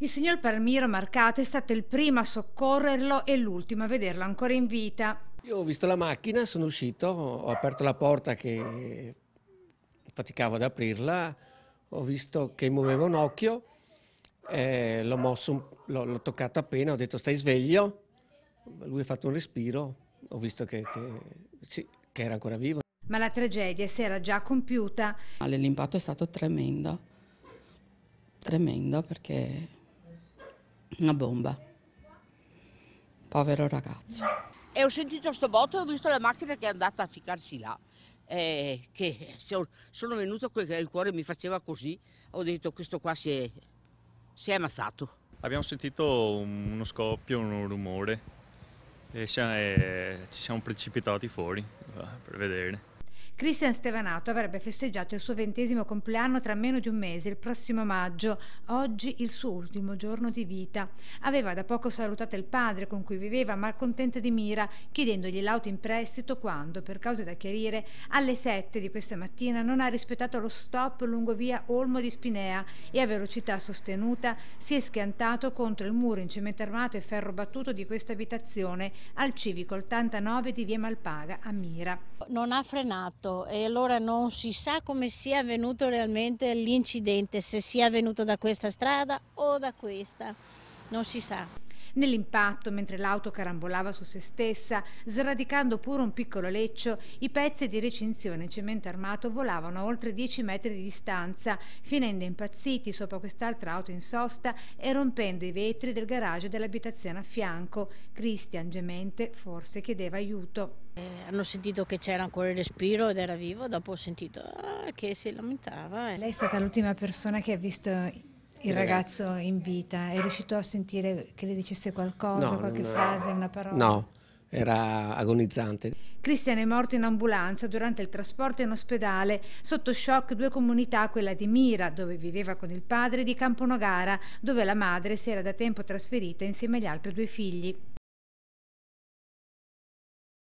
Il signor Palmiro Marcato è stato il primo a soccorrerlo e l'ultimo a vederlo ancora in vita. Io ho visto la macchina, sono uscito, ho aperto la porta che faticavo ad aprirla, ho visto che muoveva un occhio, eh, l'ho mosso, l'ho, toccato appena, ho detto stai sveglio, lui ha fatto un respiro, ho visto che, che, sì, che era ancora vivo. Ma la tragedia si era già compiuta. Ah, l'impatto è stato tremendo, tremendo perché una bomba. Povero ragazzo. E ho sentito sto botto e ho visto la macchina che è andata a ficcarsi là. E eh, che sono venuto, il cuore mi faceva così, ho detto questo qua si è, si è amassato. Abbiamo sentito uno scoppio, un rumore e siamo, eh, ci siamo precipitati fuori eh, per vedere. Cristian Stevanato avrebbe festeggiato il suo ventesimo compleanno tra meno di un mese, il prossimo maggio, oggi il suo ultimo giorno di vita. Aveva da poco salutato il padre con cui viveva malcontenta di mira, chiedendogli l'auto in prestito quando, per cause da chiarire, alle 7 di questa mattina non ha rispettato lo stop lungo via Olmo di Spinea e a velocità sostenuta si è schiantato contro il muro in cemento armato e ferro battuto di questa abitazione al civico 89 di via Malpaga a Mira. Non ha frenato fatto certo, e allora non si sa come sia avvenuto realmente l'incidente, se sia avvenuto da questa strada o da questa, non si sa. Nell'impatto, mentre l'auto carambolava su se stessa, sradicando pure un piccolo leccio, i pezzi di recinzione in cemento armato volavano a oltre 10 metri di distanza, finendo impazziti sopra quest'altra auto in sosta e rompendo i vetri del garage dell'abitazione a fianco. Cristian gemente, forse chiedeva aiuto. Eh, hanno sentito che c'era ancora il respiro ed era vivo, dopo ho sentito ah, che si lamentava. Eh. Lei è stata l'ultima persona che ha visto il eh. ragazzo, in vita? È riuscito a sentire che le dicesse qualcosa, no, qualche frase, una parola? No, era agonizzante. Cristian è morto in ambulanza durante il trasporto in ospedale, sotto shock due comunità, quella di Mira, dove viveva con il padre, e di Camponogara, dove la madre si era da tempo trasferita insieme agli altri due figli.